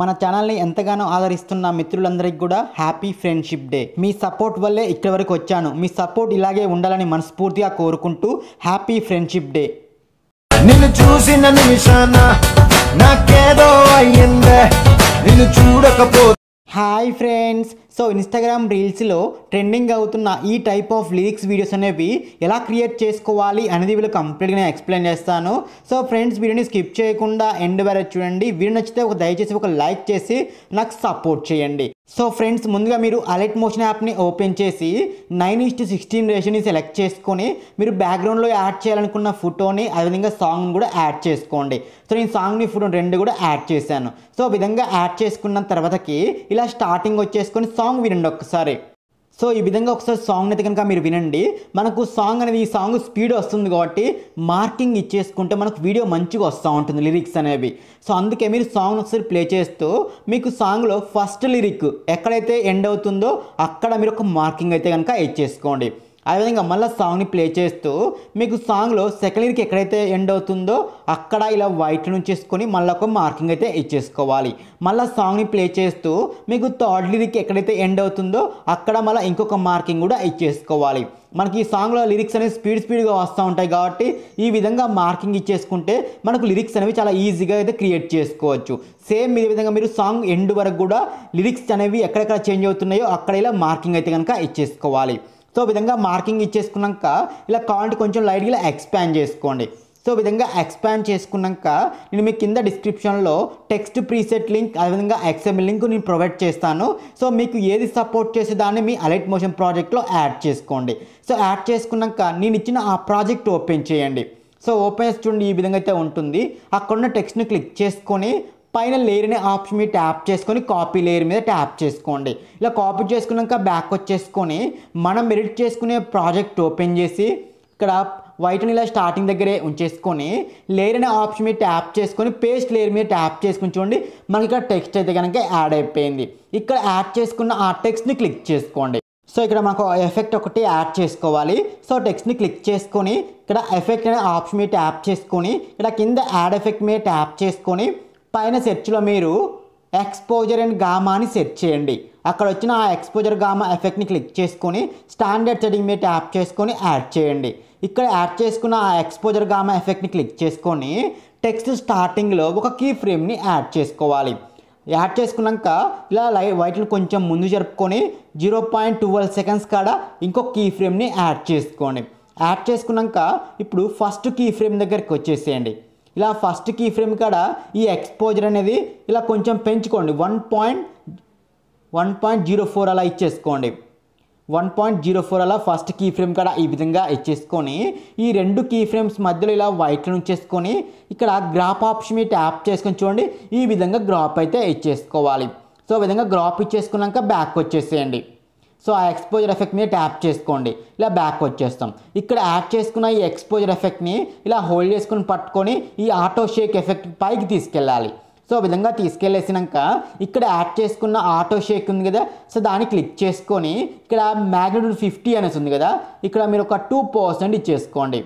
మన ఛానల్ని ఎంతగానో ఆదరిస్తున్న మిత్రులందరికీ కూడా హ్యాపీ ఫ్రెండ్షిప్ డే మీ సపోర్ట్ వల్లే ఇక్కడి వరకు వచ్చాను మీ సపోర్ట్ ఇలాగే ఉండాలని మనస్ఫూర్తిగా కోరుకుంటూ హ్యాపీ ఫ్రెండ్షిప్ డే నిన్ను చూసిన నిమిషాన నాకేదో అయ్యిందే నిన్ను చూడకపో హాయ్ ఫ్రెండ్స్ సో ఇన్స్టాగ్రామ్ రీల్స్లో ట్రెండింగ్ అవుతున్న ఈ టైప్ ఆఫ్ లిరిక్స్ వీడియోస్ అనేవి ఎలా క్రియేట్ చేసుకోవాలి అనేది వీళ్ళు కంప్లీట్గా నేను ఎక్స్ప్లెయిన్ చేస్తాను సో ఫ్రెండ్స్ వీడియోని స్కిప్ చేయకుండా ఎండ్ వరకు చూడండి వీడియో నచ్చితే ఒక దయచేసి ఒక లైక్ చేసి నాకు సపోర్ట్ చేయండి సో ఫ్రెండ్స్ ముందుగా మీరు అలర్ట్ మోషన్ యాప్ని ఓపెన్ చేసి నైన్ ఈస్ట్ సిక్స్టీన్ రేషన్ని సెలెక్ట్ చేసుకొని మీరు బ్యాక్గ్రౌండ్లో యాడ్ చేయాలనుకున్న ఫోటోని అదేవిధంగా సాంగ్ని కూడా యాడ్ చేసుకోండి సో నేను సాంగ్ని ఫోటో రెండు కూడా యాడ్ చేశాను సో విధంగా యాడ్ చేసుకున్న తర్వాతకి ఇలా స్టార్టింగ్ వచ్చేసుకొని సాంగ్ వినండి ఒక్కసారి సో ఈ విధంగా ఒకసారి సాంగ్ అయితే కనుక మీరు వినండి మనకు సాంగ్ అనేది ఈ సాంగ్ స్పీడ్ వస్తుంది కాబట్టి మార్కింగ్ ఇచ్చేసుకుంటే మనకు వీడియో మంచిగా వస్తూ ఉంటుంది లిరిక్స్ అనేవి సో అందుకే మీరు సాంగ్ ఒకసారి ప్లే చేస్తూ మీకు సాంగ్లో ఫస్ట్ లిరిక్ ఎక్కడైతే ఎండ్ అవుతుందో అక్కడ మీరు ఒక మార్కింగ్ అయితే కనుక ఇచ్చేసుకోండి ఆ విధంగా మళ్ళీ సాంగ్ని ప్లే చేస్తూ మీకు సాంగ్లో సెకండ్ ఇయర్కి ఎక్కడైతే ఎండ్ అవుతుందో అక్కడ ఇలా వైట్ నుంచి చేసుకొని మళ్ళీ ఒక మార్కింగ్ అయితే ఇచ్చేసుకోవాలి మళ్ళీ సాంగ్ని ప్లే చేస్తూ మీకు థర్డ్ లిరిక్ ఎక్కడైతే ఎండ్ అవుతుందో అక్కడ మళ్ళీ ఇంకొక మార్కింగ్ కూడా ఇచ్చేసుకోవాలి మనకి ఈ సాంగ్లో లిరిక్స్ అనేవి స్పీడ్ స్పీడ్గా వస్తూ ఉంటాయి కాబట్టి ఈ విధంగా మార్కింగ్ ఇచ్చేసుకుంటే మనకు లిరిక్స్ అనేవి చాలా ఈజీగా అయితే క్రియేట్ చేసుకోవచ్చు సేమ్ ఇదే విధంగా మీరు సాంగ్ ఎండ్ వరకు కూడా లిరిక్స్ అనేవి ఎక్కడెక్కడ చేంజ్ అవుతున్నాయో అక్కడ ఇలా మార్కింగ్ అయితే కనుక ఇచ్చేసుకోవాలి సో విధంగా మార్కింగ్ ఇచ్చేసుకున్నాక ఇలా కాంట్ కొంచెం లైట్గా ఎక్స్పాండ్ చేసుకోండి సో విధంగా ఎక్స్పాండ్ చేసుకున్నాక నేను మీ కింద డిస్క్రిప్షన్లో టెక్స్ట్ ప్రీసెట్ లింక్ అదేవిధంగా ఎక్స్ఎంఎల్ లింక్ నేను ప్రొవైడ్ చేస్తాను సో మీకు ఏది సపోర్ట్ చేసే దాన్ని మీ అలైట్ మోషన్ ప్రాజెక్ట్లో యాడ్ చేసుకోండి సో యాడ్ చేసుకున్నాక నేను ఇచ్చిన ఆ ప్రాజెక్ట్ ఓపెన్ చేయండి సో ఓపెన్ చూడండి ఈ విధంగా అయితే ఉంటుంది అక్కడున్న టెక్స్ట్ని క్లిక్ చేసుకొని పైన లేయర్ని ఆప్షన్ మీద ట్యాప్ చేసుకొని కాపీ లేయర్ మీద ట్యాప్ చేసుకోండి ఇలా కాపీ చేసుకున్నాక బ్యాక్ వచ్చేసుకొని మనం ఎడిట్ చేసుకునే ప్రాజెక్ట్ ఓపెన్ చేసి ఇక్కడ వైట్ని ఇలా స్టార్టింగ్ దగ్గరే ఉంచేసుకొని లేయర్ అనే ఆప్షన్ మీద ట్యాప్ చేసుకొని పేస్ట్ లేయర్ మీద ట్యాప్ చేసుకుని చూడండి మనకి ఇక్కడ టెక్స్ట్ అయితే కనుక యాడ్ అయిపోయింది ఇక్కడ యాడ్ చేసుకున్న ఆ టెక్స్ట్ని క్లిక్ చేసుకోండి సో ఇక్కడ మనకు ఎఫెక్ట్ ఒకటి యాడ్ చేసుకోవాలి సో టెక్స్ట్ని క్లిక్ చేసుకొని ఇక్కడ ఎఫెక్ట్ అనే ఆప్షన్ మీద ట్యాప్ చేసుకొని ఇక్కడ కింద యాడ్ ఎఫెక్ట్ మీద ట్యాప్ చేసుకొని పైన సెర్చ్లో మీరు ఎక్స్పోజర్ అండ్ గామా అని సెర్చ్ చేయండి అక్కడ వచ్చిన ఆ ఎక్స్పోజర్ గామా ఎఫెక్ట్ని క్లిక్ చేసుకొని స్టాండర్డ్ సెట్టింగ్ మీద ట్యాప్ చేసుకొని యాడ్ చేయండి ఇక్కడ యాడ్ చేసుకున్న ఆ ఎక్స్పోజర్ గామా ఎఫెక్ట్ని క్లిక్ చేసుకొని టెక్స్ట్ స్టార్టింగ్లో ఒక కీ ఫ్రేమ్ని యాడ్ చేసుకోవాలి యాడ్ చేసుకున్నాక ఇలా లై వైట్ని కొంచెం ముందు జరుపుకొని జీరో పాయింట్ ట్వెల్వ్ సెకండ్స్ కాడ ఇంకో కీ ఫ్రేమ్ని యాడ్ చేసుకోండి యాడ్ చేసుకున్నాక ఇప్పుడు ఫస్ట్ కీ ఫ్రేమ్ దగ్గరికి వచ్చేసేయండి ఇలా ఫస్ట్ కీ ఫ్రేమ్ కాడ ఈ ఎక్స్పోజర్ అనేది ఇలా కొంచెం పెంచుకోండి one point one point zero four అలా ఇచ్చేసుకోండి వన్ పాయింట్ జీరో ఫోర్ అలా ఫస్ట్ కీ ఫ్రేమ్ కాడ ఈ విధంగా ఇచ్చేసుకొని ఈ రెండు కీ ఫ్రేమ్స్ మధ్యలో ఇలా వైట్లను ఉంచేసుకొని ఇక్కడ గ్రాప్ ఆప్షన్ మీద ట్యాప్ చేసుకొని చూడండి ఈ విధంగా గ్రాప్ అయితే ఇచ్చేసుకోవాలి సో విధంగా గ్రాప్ ఇచ్చేసుకున్నాక బ్యాక్ వచ్చేసేయండి సో ఆ ఎక్స్పోజర్ ఎఫెక్ట్ మీద ట్యాప్ చేసుకోండి ఇలా బ్యాక్ వచ్చేస్తాం ఇక్కడ యాడ్ చేసుకున్న ఈ ఎక్స్పోజర్ ఎఫెక్ట్ని ఇలా హోల్డ్ చేసుకుని పట్టుకొని ఈ ఆటో షేక్ ఎఫెక్ట్ పైకి తీసుకెళ్ళాలి సో విధంగా తీసుకెళ్ళేసినాక ఇక్కడ యాడ్ చేసుకున్న ఆటో షేక్ ఉంది కదా సో దాన్ని క్లిక్ చేసుకొని ఇక్కడ మ్యాగ్నెట్యూడ్ ఫిఫ్టీ అనేసి ఉంది కదా ఇక్కడ మీరు ఒక టూ పర్సెంట్ ఇచ్చేసుకోండి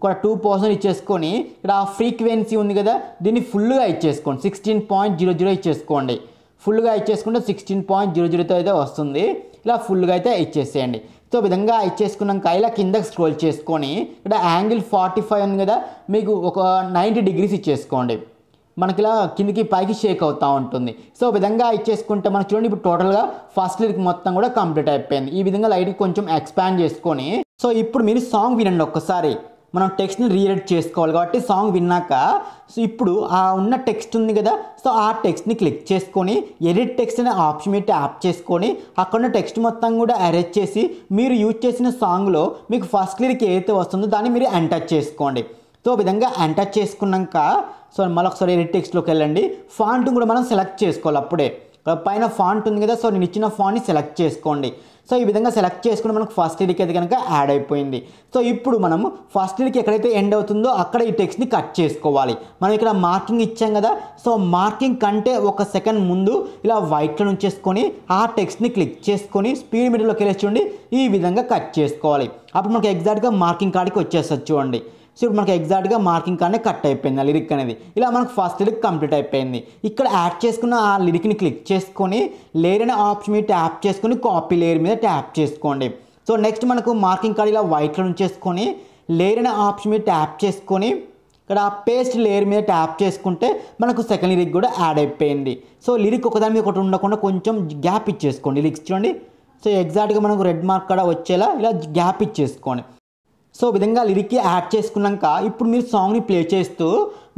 ఒక టూ పర్సెంట్ ఇచ్చేసుకొని ఇక్కడ ఫ్రీక్వెన్సీ ఉంది కదా దీన్ని ఫుల్గా ఇచ్చేసుకోండి సిక్స్టీన్ పాయింట్ జీరో జీరో ఇచ్చేసుకోండి ఫుల్గా ఇచ్చేసుకుంటే సిక్స్టీన్ పాయింట్ జీరో జీరోతో అయితే వస్తుంది ఇలా ఫుల్గా అయితే ఇచ్చేసేయండి సో విధంగా ఇచ్చేసుకున్నాక ఇలా కిందకి స్క్రోల్ చేసుకొని ఇక్కడ యాంగిల్ ఫార్టీ ఫైవ్ ఉంది కదా మీకు ఒక నైంటీ డిగ్రీస్ ఇచ్చేసుకోండి మనకి ఇలా కిందికి పైకి షేక్ అవుతూ ఉంటుంది సో విధంగా ఇచ్చేసుకుంటే మనం చూడండి ఇప్పుడు టోటల్గా ఫస్ట్ లిరిక్ మొత్తం కూడా కంప్లీట్ అయిపోయింది ఈ విధంగా లైట్ కొంచెం ఎక్స్పాండ్ చేసుకొని సో ఇప్పుడు మీరు సాంగ్ వినండి ఒక్కసారి మనం టెక్స్ట్ని రీరైట్ చేసుకోవాలి కాబట్టి సాంగ్ విన్నాక సో ఇప్పుడు ఆ ఉన్న టెక్స్ట్ ఉంది కదా సో ఆ టెక్స్ట్ని క్లిక్ చేసుకొని ఎడిట్ టెక్స్ట్ అనే ఆప్షన్ మీద ట్యాప్ చేసుకొని ఉన్న టెక్స్ట్ మొత్తం కూడా అరేంజ్ చేసి మీరు యూజ్ చేసిన సాంగ్లో మీకు ఫస్ట్ లిరిక్ ఏదైతే వస్తుందో దాన్ని మీరు ఎంటర్ చేసుకోండి సో విధంగా ఎంటర్ చేసుకున్నాక సో మళ్ళీ ఒకసారి ఎడిట్ టెక్స్ట్లోకి వెళ్ళండి ఫాంట్ కూడా మనం సెలెక్ట్ చేసుకోవాలి అప్పుడే పైన ఫాంట్ ఉంది కదా సో నేను ఇచ్చిన ఫాంట్ని సెలెక్ట్ చేసుకోండి సో ఈ విధంగా సెలెక్ట్ చేసుకుని మనకు ఫస్ట్ ఇడికి అయితే కనుక యాడ్ అయిపోయింది సో ఇప్పుడు మనం ఫస్ట్ ఇడికి ఎక్కడైతే ఎండ్ అవుతుందో అక్కడ ఈ టెక్స్ట్ని కట్ చేసుకోవాలి మనం ఇక్కడ మార్కింగ్ ఇచ్చాం కదా సో మార్కింగ్ కంటే ఒక సెకండ్ ముందు ఇలా వైట్లో ఉంచేసుకొని ఆ టెక్స్ట్ని క్లిక్ చేసుకొని స్పీడ్ మీటర్లోకి వెళ్ళి చూడండి ఈ విధంగా కట్ చేసుకోవాలి అప్పుడు మనకు ఎగ్జాక్ట్గా మార్కింగ్ కాడికి వచ్చేసచ్చు అండి సో ఇప్పుడు మనకి ఎగ్జాక్ట్గా మార్కింగ్ కానీ కట్ అయిపోయింది ఆ లిరిక్ అనేది ఇలా మనకు ఫస్ట్ లిరిక్ కంప్లీట్ అయిపోయింది ఇక్కడ యాడ్ చేసుకున్న ఆ లిరిక్ని క్లిక్ చేసుకొని లేర్ అనే ఆప్షన్ మీద ట్యాప్ చేసుకొని కాపీ లేయర్ మీద ట్యాప్ చేసుకోండి సో నెక్స్ట్ మనకు మార్కింగ్ కార్డు ఇలా వైట్లో ఉంచేసుకొని లేయర్ అనే ఆప్షన్ మీద ట్యాప్ చేసుకొని ఇక్కడ పేస్ట్ లేయర్ మీద ట్యాప్ చేసుకుంటే మనకు సెకండ్ లిరిక్ కూడా యాడ్ అయిపోయింది సో లిరిక్ ఒకదాని మీద ఒకటి ఉండకుండా కొంచెం గ్యాప్ ఇచ్చేసుకోండి లిరిక్స్ చూడండి సో ఎగ్జాక్ట్గా మనకు రెడ్ మార్క్ కూడా వచ్చేలా ఇలా గ్యాప్ ఇచ్చేసుకోండి సో విధంగా లిరిక్కి యాడ్ చేసుకున్నాక ఇప్పుడు మీరు సాంగ్ని ప్లే చేస్తూ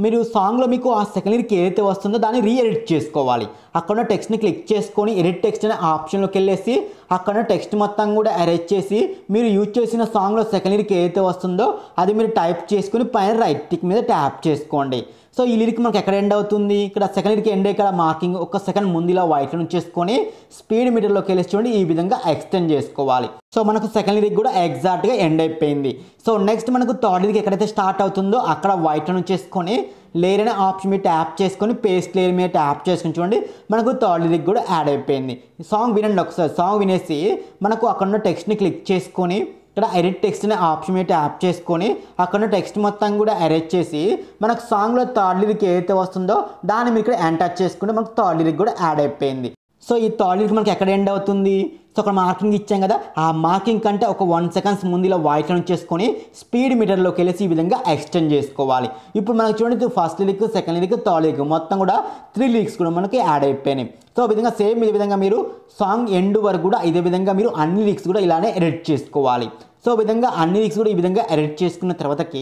మీరు సాంగ్లో మీకు ఆ సెకండ్ లిరిక్ ఏదైతే వస్తుందో దాన్ని రీ ఎడిట్ చేసుకోవాలి అక్కడ టెక్స్ట్ని క్లిక్ చేసుకొని ఎడిట్ టెక్స్ట్ అనే ఆప్షన్లోకి వెళ్ళేసి అక్కడ టెక్స్ట్ మొత్తం కూడా అరేంజ్ చేసి మీరు యూజ్ చేసిన సాంగ్లో సెకండ్ లిరిక్ ఏదైతే వస్తుందో అది మీరు టైప్ చేసుకుని పైన రైట్ టిక్ మీద ట్యాప్ చేసుకోండి సో ఈ లిరిక్ మనకి ఎక్కడ ఎండ్ అవుతుంది ఇక్కడ సెకండ్ లిరిక్ ఎండ్ ఇక్కడ మార్కింగ్ ఒక సెకండ్ ముందు ఇలా వైట్ నుంచి చేసుకొని స్పీడ్ మీటర్లోకి వెళ్ళి చూడండి ఈ విధంగా ఎక్స్టెండ్ చేసుకోవాలి సో మనకు సెకండ్ లిరిక్ కూడా ఎగ్జాక్ట్గా ఎండ్ అయిపోయింది సో నెక్స్ట్ మనకు థర్డ్ లిరిక్ ఎక్కడైతే స్టార్ట్ అవుతుందో అక్కడ వైట్ నుంచి చేసుకొని లేయర్ అనే ఆప్షన్ మీద ట్యాప్ చేసుకొని పేస్ట్ లేయర్ మీద ట్యాప్ చేసుకుని చూడండి మనకు థర్డ్ లిరిక్ కూడా యాడ్ అయిపోయింది సాంగ్ వినండి ఒకసారి సాంగ్ వినేసి మనకు అక్కడ ఉన్న టెక్స్ట్ని క్లిక్ చేసుకొని ఇక్కడ ఎడిట్ టెక్స్ట్ని ఆప్షన్ అయితే యాప్ చేసుకొని అక్కడ టెక్స్ట్ మొత్తం కూడా అరేంజ్ చేసి మనకు సాంగ్లో థర్డ్ లిరిక్ ఏదైతే వస్తుందో దాన్ని మీరు ఇక్కడ ఎంటర్ చేసుకుంటే మనకు థర్డ్ లిరిక్ కూడా యాడ్ అయిపోయింది సో ఈ థర్డ్ లిరిక్ మనకి ఎక్కడ ఎండ్ అవుతుంది సో అక్కడ మార్కింగ్ ఇచ్చాం కదా ఆ మార్కింగ్ కంటే ఒక వన్ సెకండ్స్ ముందులో వాయిట్ చేసుకొని స్పీడ్ మీటర్లోకి వెళ్ళేసి ఈ విధంగా ఎక్స్టెండ్ చేసుకోవాలి ఇప్పుడు మనకు చూడండి first lyric second lyric third lyric మొత్తం కూడా త్రీ లీక్స్ కూడా మనకి యాడ్ అయిపోయినాయి సో ఈ విధంగా సేమ్ ఈ విధంగా మీరు సాంగ్ ఎండ్ వరకు కూడా ఇదే విధంగా మీరు అన్ని లిరిక్స్ కూడా ఇలానే ఎడిట్ చేసుకోవాలి సో విధంగా అన్ని వీక్స్ కూడా ఈ విధంగా ఎడిట్ చేసుకున్న తర్వాతకి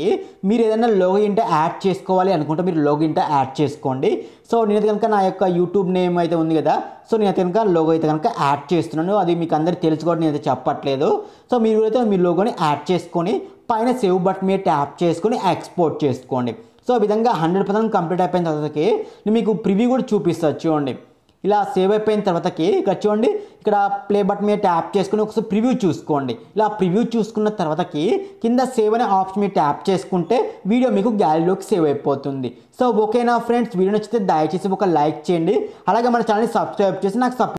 మీరు ఏదైనా లోగో ఇంట యాడ్ చేసుకోవాలి అనుకుంటే మీరు లోగో ఇంట యాడ్ చేసుకోండి సో నేనైతే కనుక నా యొక్క యూట్యూబ్ నేమ్ అయితే ఉంది కదా సో అయితే కనుక లోగో అయితే కనుక యాడ్ చేస్తున్నాను అది మీకు అందరికీ తెలుసుకోవడం నేనైతే చెప్పట్లేదు సో మీరు అయితే మీ లోగోని యాడ్ చేసుకొని పైన సేవ్ బటన్ మీద ట్యాప్ చేసుకొని ఎక్స్పోర్ట్ చేసుకోండి సో విధంగా హండ్రెడ్ పర్సెంట్ కంప్లీట్ అయిపోయిన తర్వాతకి మీకు ప్రివ్యూ కూడా చూపిస్తాను చూడండి ఇలా సేవ్ అయిపోయిన తర్వాతకి ఇక్కడ చూడండి ఇక్కడ ప్లే బటన్ మీద ట్యాప్ చేసుకుని ఒకసారి ప్రివ్యూ చూసుకోండి ఇలా ప్రివ్యూ చూసుకున్న తర్వాతకి కింద సేవ్ అనే ఆప్షన్ మీద ట్యాప్ చేసుకుంటే వీడియో మీకు గ్యాలరీలోకి సేవ్ అయిపోతుంది సో ఓకేనా ఫ్రెండ్స్ వీడియో నచ్చితే దయచేసి ఒక లైక్ చేయండి అలాగే మన ఛానల్ని సబ్స్క్రైబ్ చేసి నాకు సపోర్ట్